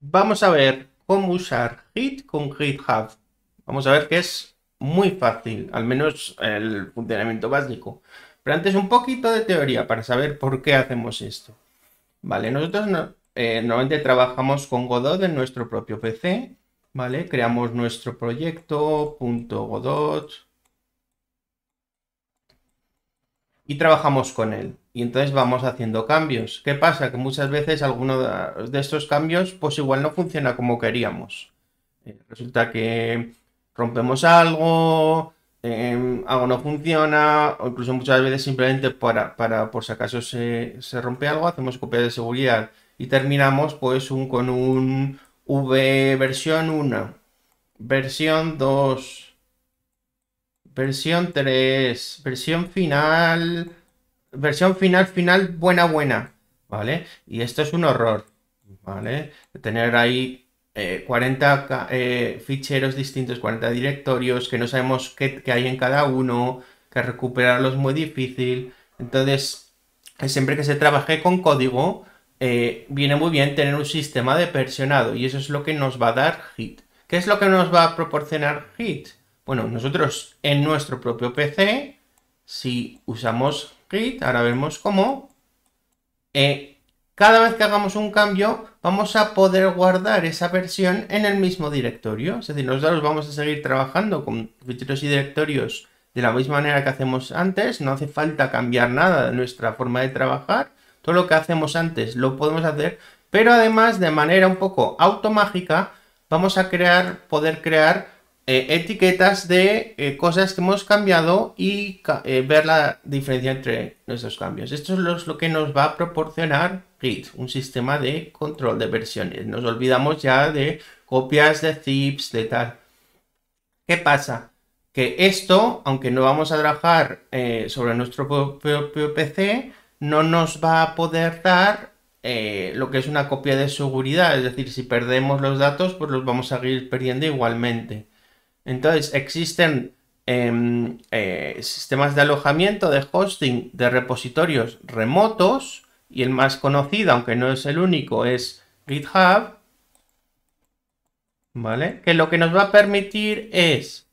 vamos a ver cómo usar Git con GitHub. Vamos a ver que es muy fácil, al menos el funcionamiento básico. Pero antes un poquito de teoría para saber por qué hacemos esto. Vale, nosotros eh, normalmente trabajamos con Godot en nuestro propio PC, ¿vale? Creamos nuestro proyecto, Godot, y trabajamos con él. Y entonces vamos haciendo cambios. ¿Qué pasa? Que muchas veces alguno de estos cambios pues igual no funciona como queríamos. Eh, resulta que rompemos algo, em, algo no funciona, o incluso muchas veces simplemente para, para por si acaso se, rompe algo, hacemos copia de seguridad y terminamos pues un, con un V versión 1, versión 2, Versión 3, versión final, versión final, final, buena, buena, ¿vale? Y esto es un horror, ¿vale? Tener ahí 40 eh, eh, ficheros distintos, 40 directorios, que no sabemos qué, hay en cada uno, que recuperarlos es muy difícil. Entonces, eh, siempre que se trabaje con código, viene muy bien tener un sistema de versionado y eso es lo que nos va a dar hit. ¿Qué es lo que nos va a proporcionar hit? Bueno, nosotros en nuestro propio PC, si usamos git, ahora vemos cómo, eh, cada vez que hagamos un cambio, vamos a poder guardar esa versión en el mismo directorio. Es decir, nosotros vamos a seguir trabajando con ficheros y directorios de la misma manera que hacemos antes. No hace falta cambiar nada de nuestra forma de trabajar. Todo lo que hacemos antes lo podemos hacer, pero además de manera un poco automágica, vamos a crear, poder crear eh, etiquetas de eh, cosas que hemos cambiado y eh, ver la diferencia entre nuestros cambios. Esto es lo que nos va a proporcionar Git, un sistema de control de versiones. Nos olvidamos ya de copias de zips, de tal. ¿Qué pasa? Que esto, aunque no vamos a trabajar sobre nuestro propio PC, no nos va a poder dar lo que es una copia de seguridad, es decir, si perdemos los datos, pues los vamos a seguir perdiendo igualmente. Entonces existen em, eh, sistemas de alojamiento, de hosting, de repositorios remotos y el más conocido, aunque no es el único, es GitHub, ¿vale? Que lo que nos va a permitir es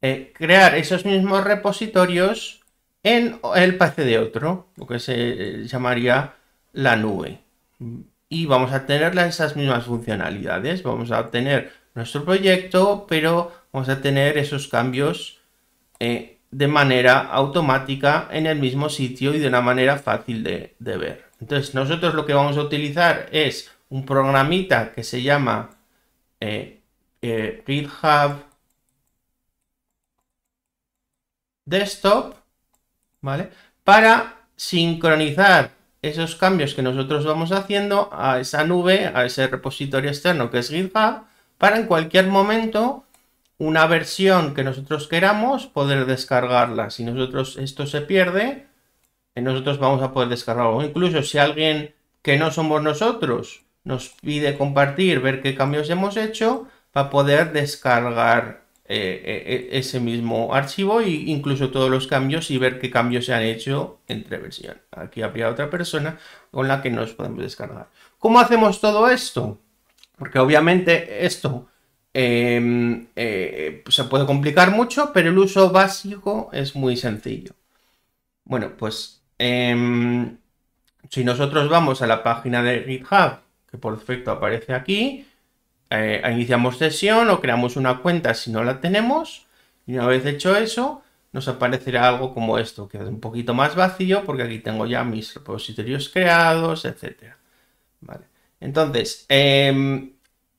eh, crear esos mismos repositorios en el pase de otro, lo que se eh, llamaría la nube. Y vamos a tener esas mismas funcionalidades, vamos a obtener nuestro proyecto, pero vamos a tener esos cambios eh, de manera automática en el mismo sitio y de una manera fácil de, ver. Entonces nosotros lo que vamos a utilizar es un programita que se llama eh, eh, GitHub Desktop, ¿vale? Para sincronizar esos cambios que nosotros vamos haciendo a esa nube, a ese repositorio externo que es GitHub, para en cualquier momento una versión que nosotros queramos, poder descargarla. Si nosotros esto se pierde, eh, nosotros vamos a poder descargarlo. Incluso si alguien que no somos nosotros nos pide compartir, ver qué cambios hemos hecho, para poder descargar eh, eh, ese mismo archivo e incluso todos los cambios y ver qué cambios se han hecho entre versiones. Aquí habría otra persona con la que nos podemos descargar. ¿Cómo hacemos todo esto? Porque obviamente esto Em, eh, se puede complicar mucho, pero el uso básico es muy sencillo. Bueno, pues em, si nosotros vamos a la página de GitHub, que por defecto aparece aquí, eh, iniciamos sesión o creamos una cuenta si no la tenemos, y una vez hecho eso, nos aparecerá algo como esto, que es un poquito más vacío porque aquí tengo ya mis repositorios creados, etc. Vale. Entonces, em,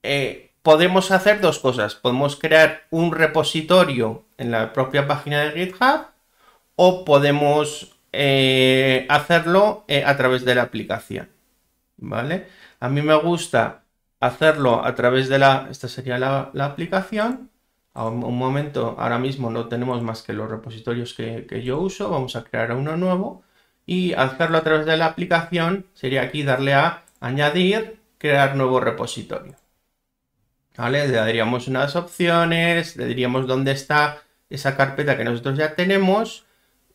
eh, podemos hacer dos cosas. Podemos crear un repositorio en la propia página de GitHub o podemos eh, hacerlo eh, a través de la aplicación. ¿Vale? A mí me gusta hacerlo a través de la... Esta sería la, aplicación. A un, momento, ahora mismo no tenemos más que los repositorios que, que yo uso. Vamos a crear uno nuevo. Y hacerlo a través de la aplicación sería aquí darle a añadir, crear nuevo repositorio. Le daríamos unas opciones, le diríamos dónde está esa carpeta que nosotros ya tenemos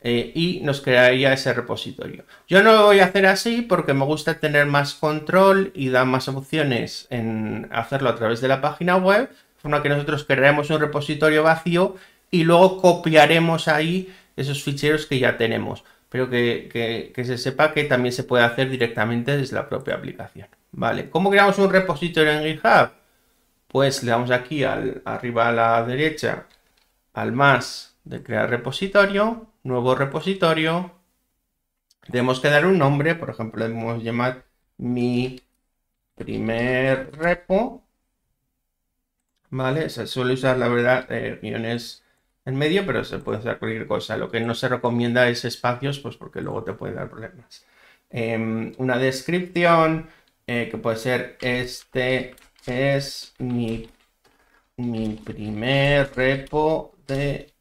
eh, y nos crearía ese repositorio. Yo no lo voy a hacer así porque me gusta tener más control y dar más opciones en hacerlo a través de la página web, de forma que nosotros crearemos un repositorio vacío y luego copiaremos ahí esos ficheros que ya tenemos, pero que, se sepa que también se puede hacer directamente desde la propia aplicación. Vale, ¿cómo creamos un repositorio en GitHub? pues le damos aquí arriba a la derecha al más de crear repositorio, nuevo repositorio, tenemos que dar un nombre, por ejemplo, le podemos llamar mi primer repo, ¿vale? Se suele usar, la verdad, eh, guiones en medio, pero se puede usar cualquier cosa. Lo que no se recomienda es espacios, pues porque luego te puede dar problemas. Em, una descripción, eh, que puede ser este es mi, primer repo de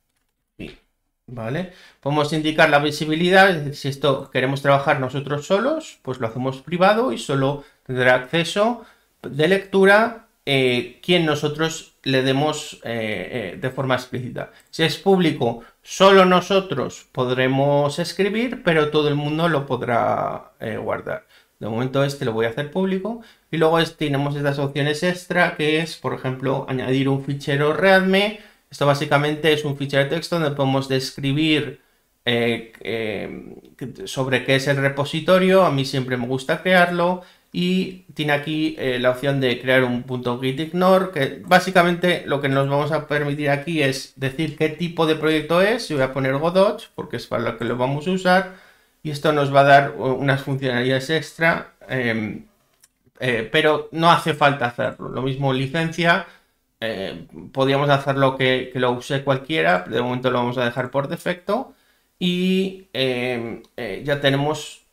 ¿Vale? Podemos indicar la visibilidad, si esto queremos trabajar nosotros solos, pues lo hacemos privado y solo tendrá acceso de lectura eh, quien nosotros le demos eh, eh, de forma explícita. Si es público, solo nosotros podremos escribir, pero todo el mundo lo podrá guardar. De momento este lo voy a hacer público y luego tenemos estas opciones extra que es, por ejemplo, añadir un fichero Readme. Esto básicamente es un fichero de texto donde podemos describir eh, eh, sobre qué es el repositorio. A mí siempre me gusta crearlo y tiene aquí eh, la opción de crear un punto git ignore que básicamente lo que nos vamos a permitir aquí es decir qué tipo de proyecto es. Yo voy a poner Godot porque es para lo que lo vamos a usar y esto nos va a dar eh, unas funcionalidades extra, em, eh, pero no hace falta hacerlo. Lo mismo licencia, eh, podríamos hacerlo que, que, lo use cualquiera, de momento lo vamos a dejar por defecto y em, ya tenemos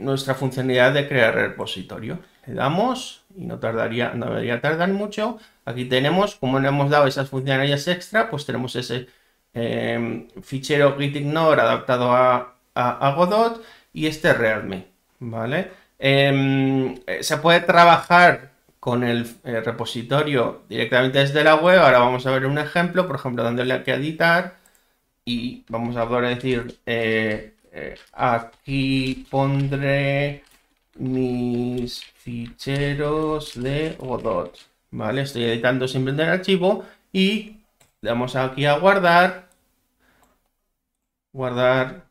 nuestra funcionalidad de crear repositorio. Le damos y no tardaría, no debería tardar mucho. Aquí tenemos, como le hemos dado esas funcionalidades extra, pues tenemos ese em, fichero gitignore adaptado a, a, Godot y este Realme, ¿vale? Em, eh, se puede trabajar con el eh, repositorio directamente desde la web. Ahora vamos a ver un ejemplo, por ejemplo, le aquí que editar y vamos a poder decir eh, aquí pondré mis ficheros de Godot. ¿Vale? Estoy editando simplemente el archivo y le damos aquí a guardar. Guardar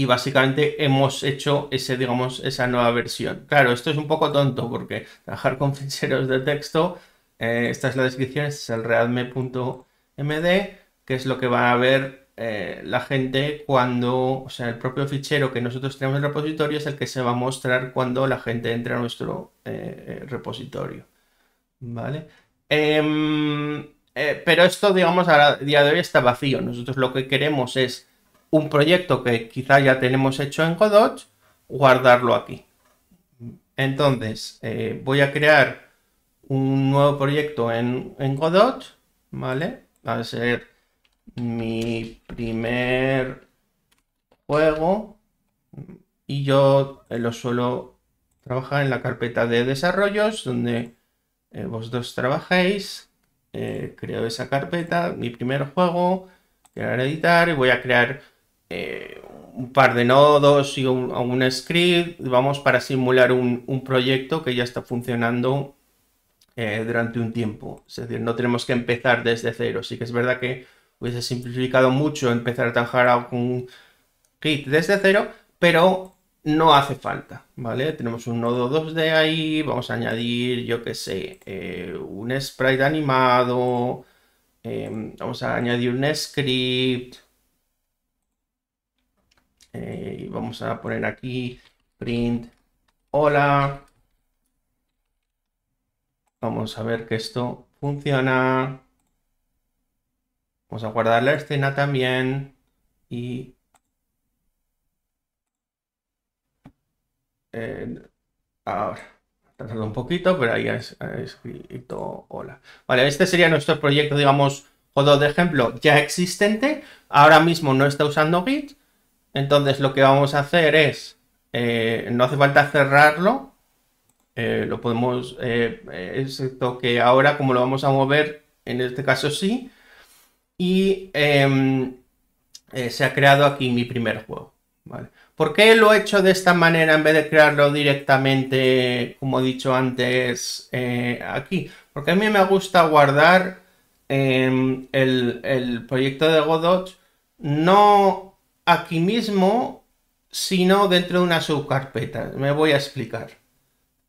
y básicamente hemos hecho ese, digamos, esa nueva versión. Claro, esto es un poco tonto porque trabajar con ficheros de texto, eh, esta es la descripción, es el readme.md, que es lo que va a ver eh, la gente cuando, o sea, el propio fichero que nosotros tenemos en el repositorio es el que se va a mostrar cuando la gente entre a nuestro eh, repositorio. ¿Vale? Em, pero esto, digamos, a día de hoy está vacío. Nosotros lo que queremos es un proyecto que quizá ya tenemos hecho en Godot, guardarlo aquí. Entonces, eh, voy a crear un nuevo proyecto en, Godot, ¿vale? Va a ser mi primer juego y yo eh, lo suelo trabajar en la carpeta de desarrollos donde eh, vosotros trabajéis. creo esa carpeta, mi primer juego, crear editar y voy a crear eh, un par de nodos y un, script, vamos, para simular un, proyecto que ya está funcionando eh, durante un tiempo. Es decir, no tenemos que empezar desde cero. Sí que es verdad que hubiese simplificado mucho empezar a trabajar con un Git desde cero, pero no hace falta, ¿vale? Tenemos un nodo 2D ahí, vamos a añadir, yo que sé, eh, un sprite animado, vamos a añadir un script, eh, vamos a poner aquí print hola. Vamos a ver que esto funciona. Vamos a guardar la escena también y eh, ahora tardado un poquito, pero ahí ha escrito hola. Vale, este sería nuestro proyecto, digamos, o de ejemplo ya existente. Ahora mismo no está usando Git, entonces lo que vamos a hacer es, eh, no hace falta cerrarlo, eh, lo podemos, eh, excepto que ahora como lo vamos a mover, en este caso sí, y em, se ha creado aquí mi primer juego. ¿Por qué lo he hecho de esta manera en vez de crearlo directamente, como he dicho antes, aquí? Porque a mí me gusta guardar em, el, el proyecto de Godot no aquí mismo, sino dentro de una subcarpeta. Me voy a explicar.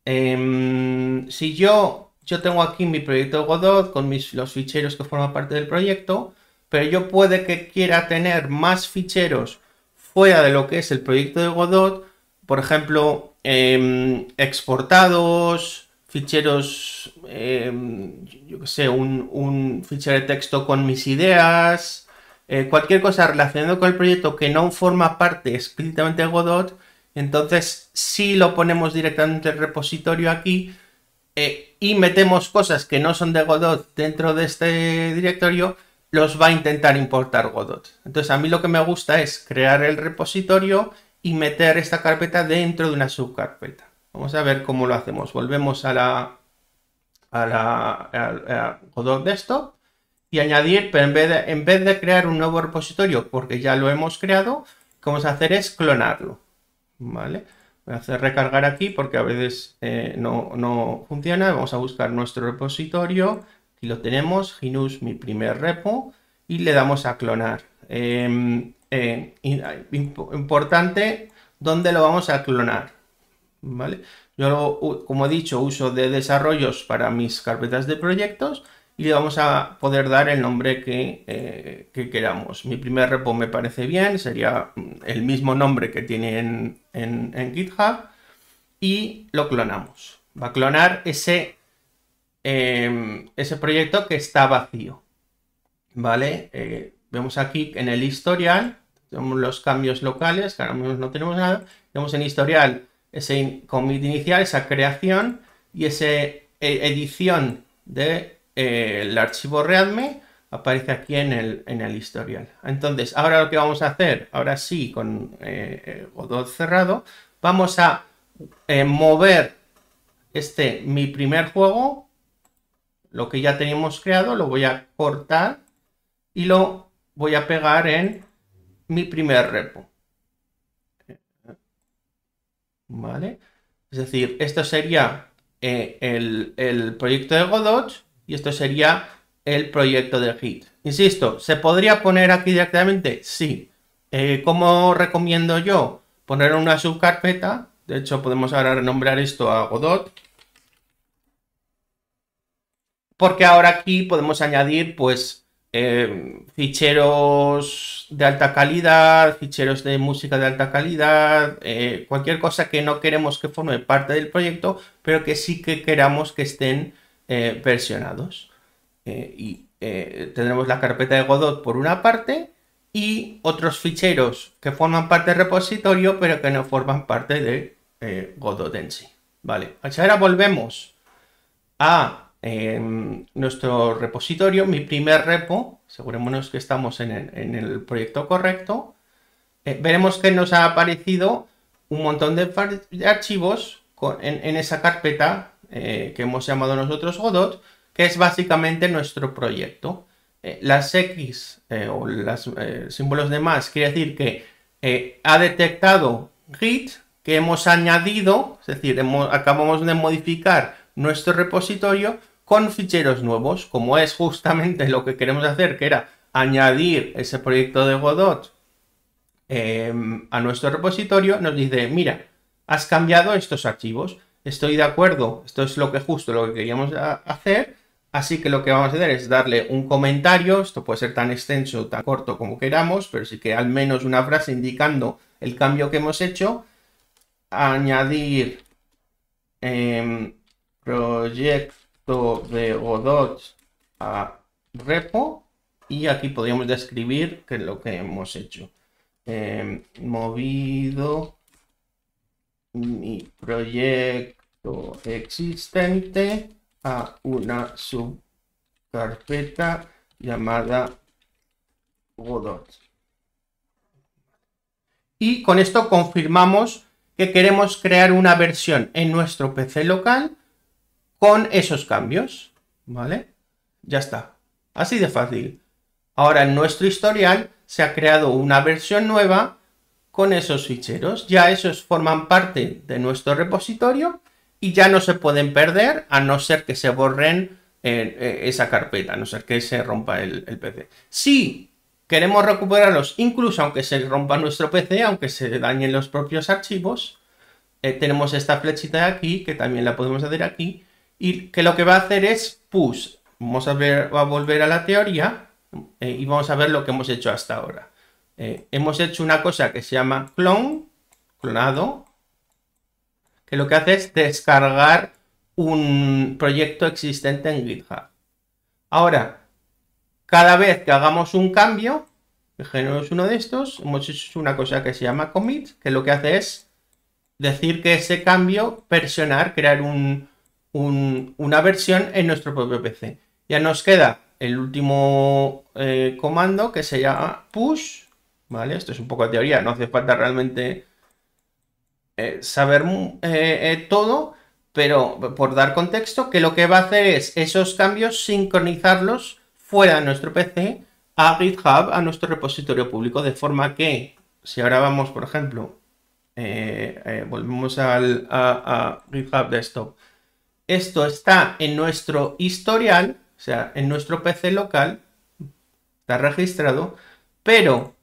Em, si yo, yo tengo aquí mi proyecto Godot con mis, los ficheros que forman parte del proyecto, pero yo puede que quiera tener más ficheros fuera de lo que es el proyecto de Godot, por ejemplo, em, exportados, ficheros, em, yo que sé, un, un, fichero de texto con mis ideas, eh, cualquier cosa relacionada con el proyecto que no forma parte explícitamente de Godot, entonces si lo ponemos directamente en el repositorio aquí eh, y metemos cosas que no son de Godot dentro de este directorio, los va a intentar importar Godot. Entonces a mí lo que me gusta es crear el repositorio y meter esta carpeta dentro de una subcarpeta. Vamos a ver cómo lo hacemos. Volvemos a la, a la y añadir, pero en vez, de, en vez de crear un nuevo repositorio, porque ya lo hemos creado, lo que vamos a hacer es clonarlo. ¿Vale? Voy a hacer recargar aquí porque a veces eh, no, funciona. Vamos a buscar nuestro repositorio. Aquí lo tenemos, ginus mi primer repo, y le damos a clonar. Em, eh, importante, ¿dónde lo vamos a clonar? ¿Vale? Yo, como he dicho, uso de desarrollos para mis carpetas de proyectos y le vamos a poder dar el nombre que, eh, queramos. Mi primer repo me parece bien, sería mm, el mismo nombre que tiene en, GitHub y lo clonamos. Va a clonar ese, em, ese proyecto que está vacío. ¿Vale? Eh, vemos aquí en el historial, tenemos los cambios locales, que ahora mismo no tenemos nada. vemos en historial ese commit inicial, esa creación y esa eh, edición de el archivo readme aparece aquí en el, historial. Entonces, ahora lo que vamos a hacer, ahora sí, con eh, eh, Godot cerrado, vamos a eh, mover este mi primer juego, lo que ya tenemos creado, lo voy a cortar y lo voy a pegar en mi primer repo. ¿Vale? Es decir, esto sería el, el proyecto de Godot y esto sería el proyecto del hit. Insisto, ¿se podría poner aquí directamente? Sí. como eh, ¿Cómo recomiendo yo? Poner una subcarpeta. De hecho, podemos ahora renombrar esto a Godot. Porque ahora aquí podemos añadir, pues, eh, ficheros de alta calidad, ficheros de música de alta calidad, eh, cualquier cosa que no queremos que forme parte del proyecto, pero que sí que queramos que estén eh, versionados. Eh, y eh, tendremos la carpeta de Godot por una parte y otros ficheros que forman parte del repositorio pero que no forman parte de Godot en sí. Vale, pues ahora volvemos a em, nuestro repositorio, mi primer repo. Asegurémonos que estamos en el, proyecto correcto. veremos que nos ha aparecido un montón de archivos en esa carpeta eh, que hemos llamado nosotros Godot, que es básicamente nuestro proyecto. Eh, las X eh, o los símbolos de más quiere decir que ha detectado Git, que hemos añadido, es decir, acabamos de modificar nuestro repositorio con ficheros nuevos, como es justamente lo que queremos hacer, que era añadir ese proyecto de Godot em, a nuestro repositorio, nos dice, mira, has cambiado estos archivos estoy de acuerdo, esto es lo que justo, lo que queríamos hacer, así que lo que vamos a hacer es darle un comentario, esto puede ser tan extenso, tan corto como queramos, pero sí que al menos una frase indicando el cambio que hemos hecho, añadir em, proyecto de Godot a repo y aquí podríamos describir que es lo que hemos hecho. Em, movido mi proyecto existente a una subcarpeta llamada Godot. Y con esto confirmamos que queremos crear una versión en nuestro PC local con esos cambios, ¿vale? Ya está, así de fácil. Ahora en nuestro historial se ha creado una versión nueva con esos ficheros. Ya esos forman parte de nuestro repositorio y ya no se pueden perder a no ser que se borren eh, eh, esa carpeta, a no ser que se rompa el, PC. Si queremos recuperarlos, incluso aunque se rompa nuestro PC, aunque se dañen los propios archivos, eh, tenemos esta flechita de aquí, que también la podemos hacer aquí, y que lo que va a hacer es push. Vamos a, ver, a volver a la teoría y vamos a ver lo que hemos hecho hasta ahora. Eh, hemos hecho una cosa que se llama clone, clonado, que lo que hace es descargar un proyecto existente en GitHub. Ahora, cada vez que hagamos un cambio, es uno de estos, hemos hecho una cosa que se llama commit, que lo que hace es decir que ese cambio, versionar, crear una versión en nuestro propio PC. Ya nos queda el último eh, comando que se llama push, ¿Vale? Esto es un poco de teoría, no hace falta realmente eh, saber mm, eh, eh, todo, pero por dar contexto, que lo que va a hacer es esos cambios sincronizarlos fuera de nuestro PC a GitHub, a nuestro repositorio público, de forma que si ahora vamos, por ejemplo, volvemos al, a, GitHub Desktop, esto está en nuestro historial, o sea, en nuestro PC local, está registrado, pero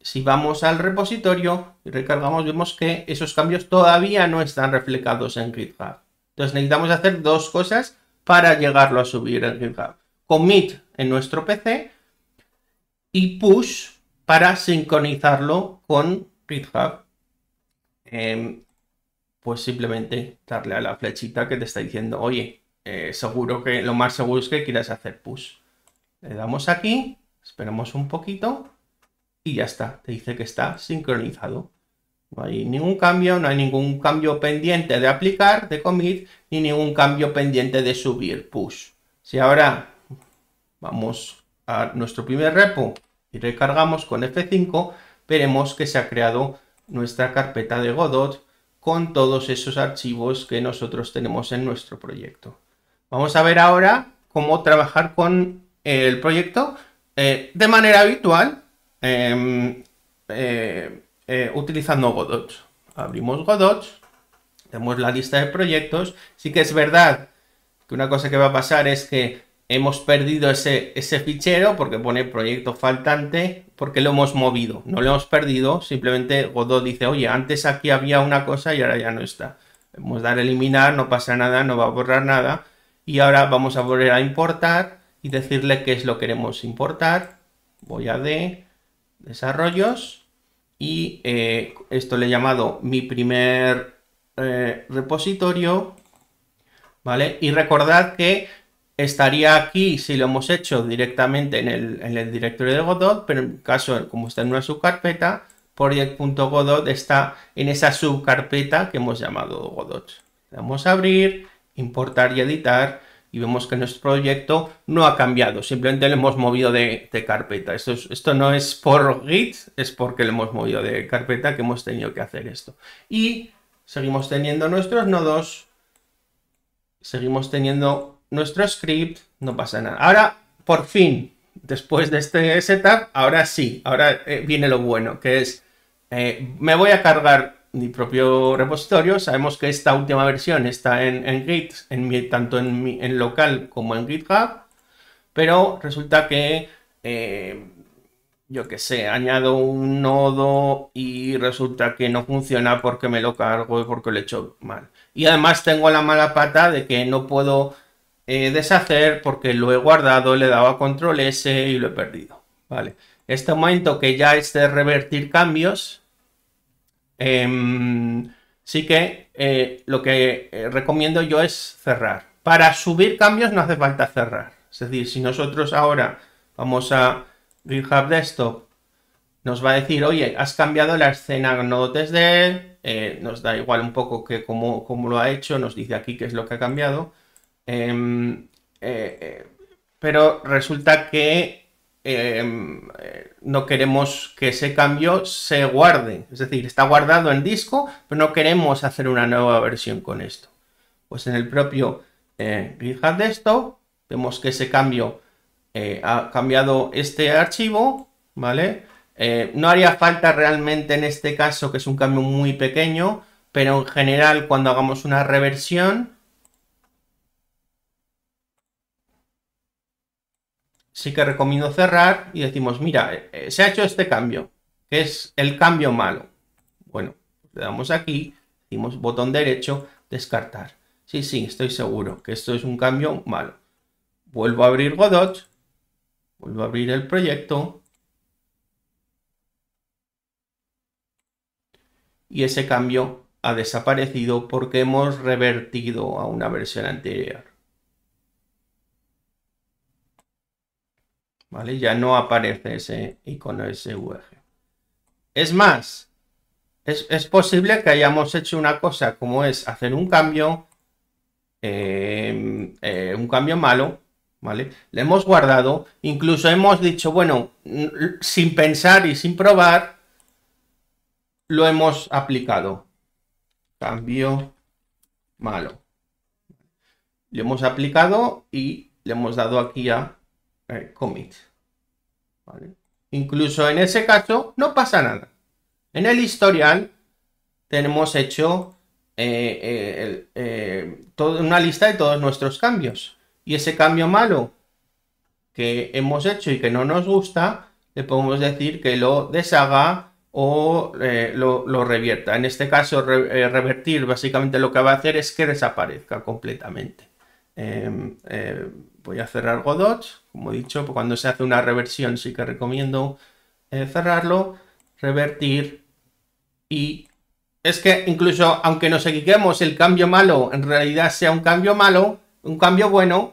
si vamos al repositorio y recargamos, vemos que esos cambios todavía no están reflejados en GitHub. Entonces necesitamos hacer dos cosas para llegarlo a subir en GitHub. Commit en nuestro PC y push para sincronizarlo con GitHub. Em, pues simplemente darle a la flechita que te está diciendo, oye, eh, seguro que lo más seguro es que quieras hacer push. Le damos aquí, esperamos un poquito y ya está, te dice que está sincronizado. No hay ningún cambio, no hay ningún cambio pendiente de aplicar, de commit, ni ningún cambio pendiente de subir push. Si ahora vamos a nuestro primer repo y recargamos con F5, veremos que se ha creado nuestra carpeta de Godot con todos esos archivos que nosotros tenemos en nuestro proyecto. Vamos a ver ahora cómo trabajar con el proyecto eh, de manera habitual Em, eh, eh, utilizando Godot. Abrimos Godot, tenemos la lista de proyectos. Sí que es verdad que una cosa que va a pasar es que hemos perdido ese, ese fichero porque pone proyecto faltante porque lo hemos movido. No lo hemos perdido, simplemente Godot dice, oye, antes aquí había una cosa y ahora ya no está. Vamos a dar a eliminar, no pasa nada, no va a borrar nada. Y ahora vamos a volver a importar y decirle qué es lo que queremos importar. Voy a D, desarrollos y eh, esto le he llamado mi primer eh, repositorio, ¿vale? Y recordad que estaría aquí si lo hemos hecho directamente en el, directorio de Godot, pero en caso, como está en una subcarpeta, project.godot está en esa subcarpeta que hemos llamado Godot. Le a abrir, importar y editar y vemos que nuestro proyecto no ha cambiado, simplemente lo hemos movido de, carpeta. Esto, esto no es por Git, es porque lo hemos movido de carpeta que hemos tenido que hacer esto. Y seguimos teniendo nuestros nodos, seguimos teniendo nuestro script, no pasa nada. Ahora, por fin, después de este setup, ahora sí, ahora eh, viene lo bueno, que es, eh, me voy a cargar mi propio repositorio. Sabemos que esta última versión está en, en Git, en mi, tanto en, en, local como en GitHub, pero resulta que, eh, yo que sé, añado un nodo y resulta que no funciona porque me lo cargo y porque lo he hecho mal. Y además tengo la mala pata de que no puedo eh, deshacer porque lo he guardado, le he dado a control S y lo he perdido. Vale. Este momento que ya es de revertir cambios, Em, sí que eh, lo que eh, recomiendo yo es cerrar. Para subir cambios no hace falta cerrar. Es decir, si nosotros ahora vamos a GitHub Desktop, nos va a decir, oye, has cambiado la escena no desde, eh, nos da igual un poco que cómo, cómo, lo ha hecho, nos dice aquí qué es lo que ha cambiado. Em, eh, pero resulta que Em, eh, no queremos que ese cambio se guarde. Es decir, está guardado en disco, pero no queremos hacer una nueva versión con esto. Pues en el propio eh, de esto vemos que ese cambio eh, ha cambiado este archivo, ¿vale? Eh, no haría falta realmente en este caso, que es un cambio muy pequeño, pero en general cuando hagamos una reversión, sí que recomiendo cerrar y decimos, mira, eh, eh, se ha hecho este cambio, que es el cambio malo. Bueno, pues le damos aquí, decimos botón derecho, descartar. Sí, sí, estoy seguro que esto es un cambio malo. Vuelvo a abrir Godot, vuelvo a abrir el proyecto. Y ese cambio ha desaparecido porque hemos revertido a una versión anterior. ¿vale? Ya no aparece ese icono SVG. Es más, es, posible que hayamos hecho una cosa como es hacer un cambio, em, eh, un cambio malo, ¿vale? Le hemos guardado, incluso hemos dicho, bueno, sin pensar y sin probar, lo hemos aplicado. Cambio malo. Lo hemos aplicado y le hemos dado aquí a eh, commit. Incluso en ese caso no pasa nada. En el historial tenemos hecho eh, eh, eh una lista de todos nuestros cambios. Y ese cambio malo que hemos hecho y que no nos gusta, le podemos decir que lo deshaga o lo, revierta. En este caso, revertir básicamente lo que va a hacer es que desaparezca completamente. Em, voy a cerrar Godot, como he dicho, cuando se hace una reversión sí que recomiendo eh, cerrarlo, revertir y es que incluso aunque nos equiquemos, el cambio malo en realidad sea un cambio malo, un cambio bueno,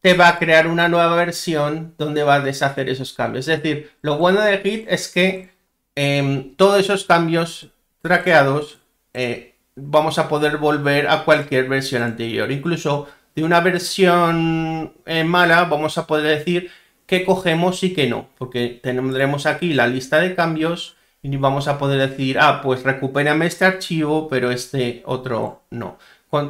te va a crear una nueva versión donde va a deshacer esos cambios. Es decir, lo bueno de Git es que em, todos esos cambios traqueados eh, vamos a poder volver a cualquier versión anterior. Incluso de una versión eh, mala, vamos a poder decir qué cogemos y qué no, porque tendremos aquí la lista de cambios y vamos a poder decir, ah, pues recupérame este archivo, pero este otro no.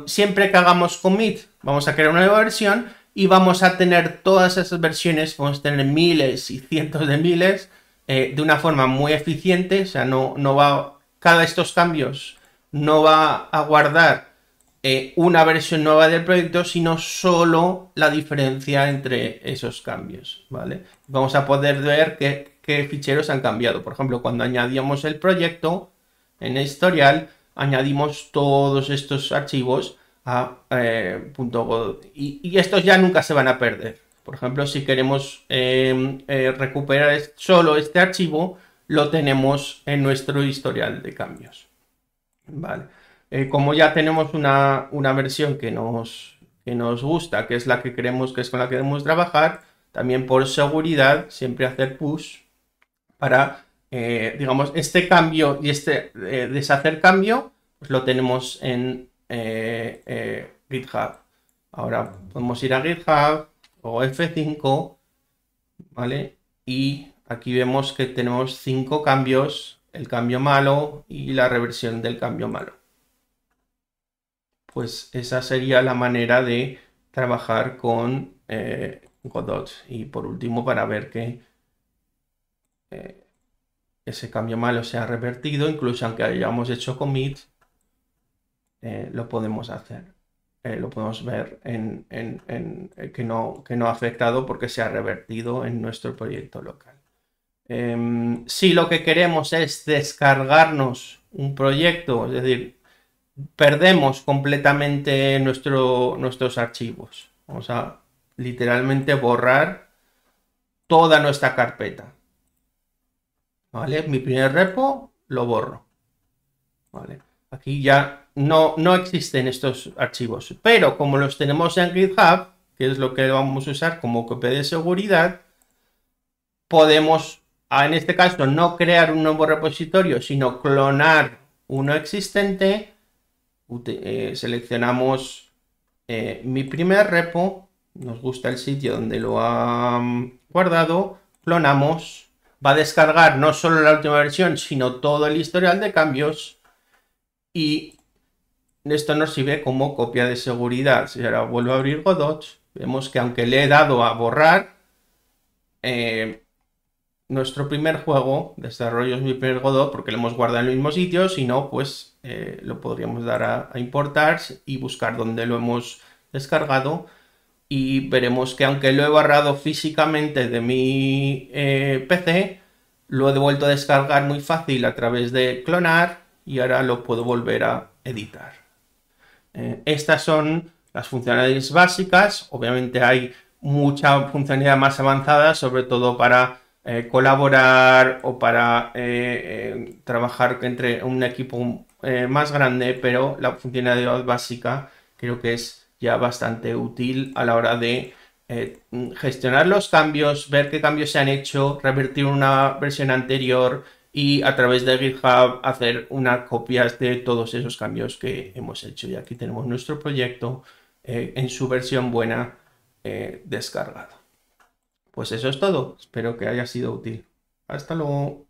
siempre que hagamos commit, vamos a crear una nueva versión y vamos a tener todas esas versiones, vamos a tener miles y cientos de miles, eh, de una forma muy eficiente, o sea, no, no va, cada estos cambios no va a guardar eh, una versión nueva del proyecto, sino solo la diferencia entre esos cambios, ¿vale? Vamos a poder ver qué, ficheros han cambiado. Por ejemplo, cuando añadíamos el proyecto en el historial, añadimos todos estos archivos a eh, .god y, estos ya nunca se van a perder. Por ejemplo, si queremos em, eh, recuperar solo este archivo, lo tenemos en nuestro historial de cambios. Vale. Eh, como ya tenemos una, versión que nos, nos gusta, que es la que creemos que es con la que debemos trabajar, también por seguridad siempre hacer push para, eh, digamos, este cambio y este eh, deshacer cambio, pues lo tenemos en GitHub. Ahora podemos ir a GitHub o F5, ¿vale? Y aquí vemos que tenemos cinco cambios, el cambio malo y la reversión del cambio malo pues esa sería la manera de trabajar con eh, Godot. Y por último, para ver que eh, ese cambio malo se ha revertido, incluso aunque hayamos hecho commit, eh, lo podemos hacer. lo podemos ver que, no, que no ha afectado porque se ha revertido en nuestro proyecto local. Em, si lo que queremos es descargarnos un proyecto, es decir, perdemos completamente nuestros archivos. Vamos a literalmente borrar toda nuestra carpeta. ¿Vale? Mi primer repo lo borro. ¿Vale? Aquí ya no, no existen estos archivos, pero como los tenemos en GitHub, que es lo que vamos a usar como copia de seguridad, podemos, ah, en este caso, no crear un nuevo repositorio, sino clonar uno existente eh, seleccionamos eh, mi primer repo, nos gusta el sitio donde lo ha guardado, clonamos, va a descargar no solo la última versión, sino todo el historial de cambios y esto nos sirve como copia de seguridad. Si ahora vuelvo a abrir Godot, vemos que aunque le he dado a borrar, eh, nuestro primer juego, desarrollo es mi primer Godot porque lo hemos guardado en el mismo sitio, si no, pues eh, lo podríamos dar a, importar y buscar dónde lo hemos descargado y veremos que aunque lo he barrado físicamente de mi eh, PC, lo he devuelto a descargar muy fácil a través de clonar y ahora lo puedo volver a editar. Eh, estas son las funcionalidades básicas, obviamente hay mucha funcionalidad más avanzada, sobre todo para colaborar o para trabajar entre un equipo eh, más grande, pero la funcionalidad básica creo que es ya bastante útil a la hora de eh, gestionar los cambios, ver qué cambios se han hecho, revertir una versión anterior y a través de GitHub hacer unas copias de todos esos cambios que hemos hecho. Y aquí tenemos nuestro proyecto eh, en su versión buena descargada. Pues eso es todo. Espero que haya sido útil. Hasta luego.